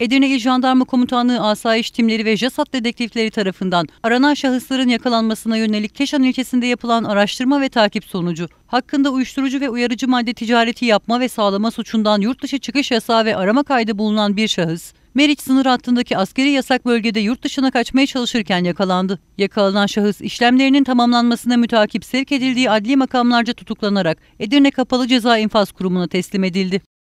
Edirne İl Jandarma Komutanlığı asayiş timleri ve JASAT dedektifleri tarafından aranan şahısların yakalanmasına yönelik Keşan ilçesinde yapılan araştırma ve takip sonucu hakkında uyuşturucu ve uyarıcı madde ticareti yapma ve sağlama suçundan yurt dışı çıkış yasağı ve arama kaydı bulunan bir şahıs Meriç sınır hattındaki askeri yasak bölgede yurt dışına kaçmaya çalışırken yakalandı. Yakalanan şahıs işlemlerinin tamamlanmasına mütakip sevk edildiği adli makamlarca tutuklanarak Edirne Kapalı Ceza İnfaz Kurumu'na teslim edildi.